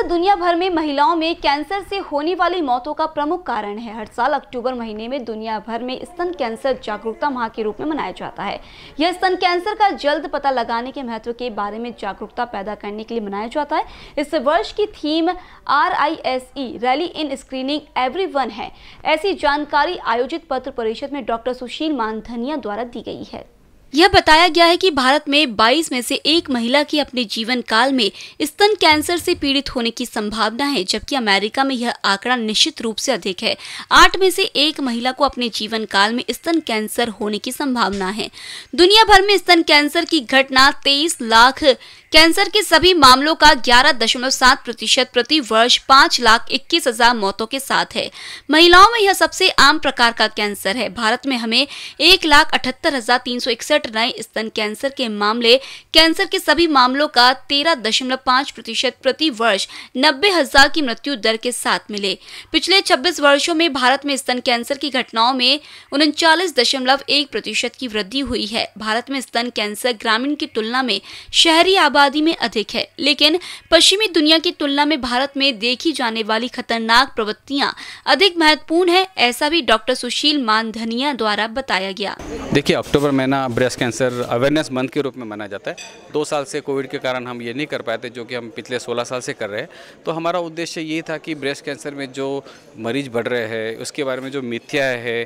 cancer दुनिया भर में महिलाओं में कैंसर से होने वाली मौतों का प्रमुख कारण है हर साल अक्टूबर महीने में दुनिया भर में स्तन कैंसर जागरूकता माह के रूप में मनाया जाता है यह स्तन कैंसर का जल्द पता लगाने के महत्व के बारे में जागरूकता पैदा करने के लिए मनाया जाता है इस वर्ष की theme are rally in screening every है ऐसी जानकारी आयोजित पत्र परिषद में डॉक्टर सुशील मानधनिया द्वारा दी गई है यह बताया गया है कि भारत में 22 में से एक महिला की अपने जीवन काल में स्तन कैंसर से पीड़ित होने की संभावना है जबकि अमेरिका में यह आंकड़ा निश्चित रूप से अधिक है आठ में से एक महिला को अपने जीवन काल में स्तन कैंसर होने की संभावना है दुनिया भर में स्तन कैंसर की घटना तेईस लाख कैंसर के सभी मामलों का 11.7 प्रतिशत प्रति वर्ष पाँच लाख इक्कीस हजार मौतों के साथ है महिलाओं में यह सबसे आम प्रकार का कैंसर है भारत में हमें एक लाख अठहत्तर हजार तीन सौ इकसठ नए स्तन कैंसर के मामले कैंसर के सभी मामलों का 13.5 प्रतिशत प्रति वर्ष नब्बे हजार की मृत्यु दर के साथ मिले पिछले छब्बीस वर्षो में भारत में स्तन कैंसर की घटनाओं में उनचालीस दशमलव एक प्रतिशत की वृद्धि हुई है भारत में स्तन कैंसर ग्रामीण की तुलना में शहरी आबादी आबादी में अधिक है लेकिन पश्चिमी दुनिया की तुलना में भारत में देखी जाने वाली खतरनाक प्रवृत्तियाँ अधिक महत्वपूर्ण है ऐसा भी डॉक्टर सुशील मानधनिया द्वारा बताया गया देखिए अक्टूबर महीना ब्रेस्ट कैंसर अवेयरनेस मंथ के रूप में मनाया जाता है दो साल से कोविड के कारण हम ये नहीं कर पाए थे जो कि हम पिछले सोलह साल से कर रहे हैं तो हमारा उद्देश्य ये था कि ब्रेस्ट कैंसर में जो मरीज बढ़ रहे हैं उसके बारे में जो मिथ्या है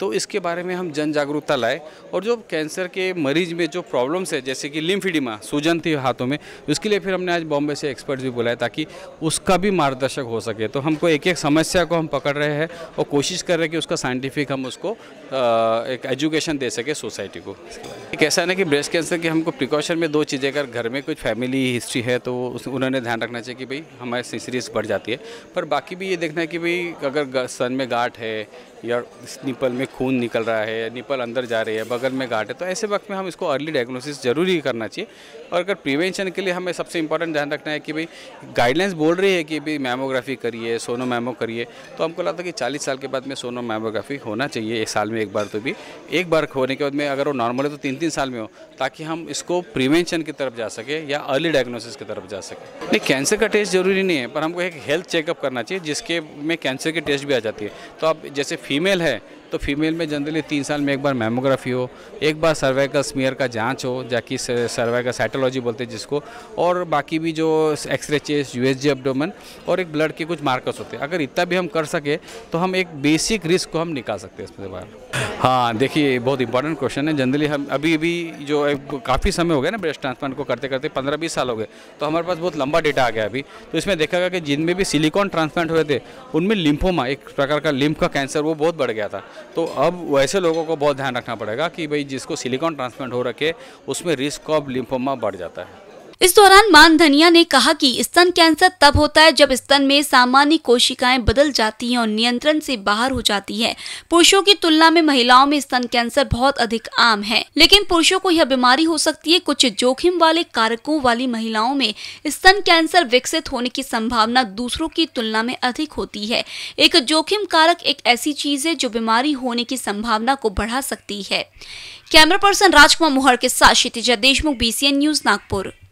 तो इसके बारे में हम जन जागरूकता लाए और जो कैंसर के मरीज में जो प्रॉब्लम्स है जैसे कि लिम्फिडिमा सूजन थी हाथों में उसके लिए फिर हमने आज बॉम्बे से एक्सपर्ट भी बुलाए ताकि उसका भी मार्गदर्शक हो सके तो हमको एक एक समस्या को हम पकड़ रहे हैं और कोशिश कर रहे हैं कि उसका साइंटिफिक हम उसको एक एजुकेशन दे सके सोसाइटी को एक ऐसा ना कि ब्रेस्ट कैंसर के हमको प्रिकॉशन में दो चीज़ें अगर घर में कुछ फैमिली हिस्ट्री है तो उन्होंने ध्यान रखना चाहिए कि भाई हमारे सीसीरीज बढ़ जाती है पर बाकी भी ये देखना है कि भाई अगर सन में गाठ है या निपल में खून निकल रहा है या निपल अंदर जा रही है बगल में गाठ है तो ऐसे वक्त में हम इसको अर्ली डायग्नोसिस जरूरी करना चाहिए और अगर प्रिवेंशन के लिए हमें सबसे इंपॉर्टेंट ध्यान रखना है कि भाई गाइडलाइंस बोल रही है कि भाई मैमोग्राफी करिए सोनो मैमो करिए तो हमको लगता है कि चालीस साल के बाद में सोनो मैमोग्राफी होना चाहिए एक साल में में एक बार तो भी एक बार होने के बाद में अगर वो नॉर्मल है तो तीन तीन साल में हो ताकि हम इसको प्रिवेंशन की तरफ जा सके या अर्ली डायग्नोसिस की तरफ जा सके नहीं कैंसर का टेस्ट ज़रूरी नहीं है पर हमको एक हेल्थ चेकअप करना चाहिए जिसके में कैंसर की टेस्ट भी आ जाती है तो आप जैसे फीमेल है तो फीमेल में जनरली तीन साल में एक बार मेमोग्राफी हो एक बार सर्वाइकल स्मियर का जांच हो जाकि सर्वाइकल साइटोलॉजी बोलते हैं जिसको और बाकी भी जो एक्सरे चेस यू एस और एक ब्लड के कुछ मार्कर्स होते हैं अगर इतना भी हम कर सके तो हम एक बेसिक रिस्क को हम निकाल सकते हैं इसमें बाहर हाँ देखिए बहुत इंपॉर्टेंट क्वेश्चन है जनरली हम अभी अभी जो काफ़ी समय हो गया ना ब्रेस्ट ट्रांसप्लांट को करते करते पंद्रह बीस साल हो गए तो हमारे पास बहुत लंबा डेटा आ गया अभी तो इसमें देखा गया कि जिनमें भी सिलिकॉन ट्रांसप्लांट हुए थे उनमें लिम्फोमा एक प्रकार का लिम्फ का कैंसर वो बहुत बढ़ गया था तो अब वैसे लोगों को बहुत ध्यान रखना पड़ेगा कि भाई जिसको सिलिकॉन ट्रांसप्लांट हो रखे उसमें रिस्क ऑफ लिम्फोमा बढ़ जाता है इस दौरान मानधनिया ने कहा कि स्तन कैंसर तब होता है जब स्तन में सामान्य कोशिकाएं बदल जाती हैं और नियंत्रण से बाहर हो जाती है पुरुषों की तुलना में महिलाओं में स्तन कैंसर बहुत अधिक आम है लेकिन पुरुषों को यह बीमारी हो सकती है कुछ जोखिम वाले कारकों वाली महिलाओं में स्तन कैंसर विकसित होने की संभावना दूसरों की तुलना में अधिक होती है एक जोखिम कारक एक ऐसी चीज है जो बीमारी होने की संभावना को बढ़ा सकती है कैमरा पर्सन राजकुमार मोहर के साथ क्षितिजा देशमुख बीसीएन न्यूज नागपुर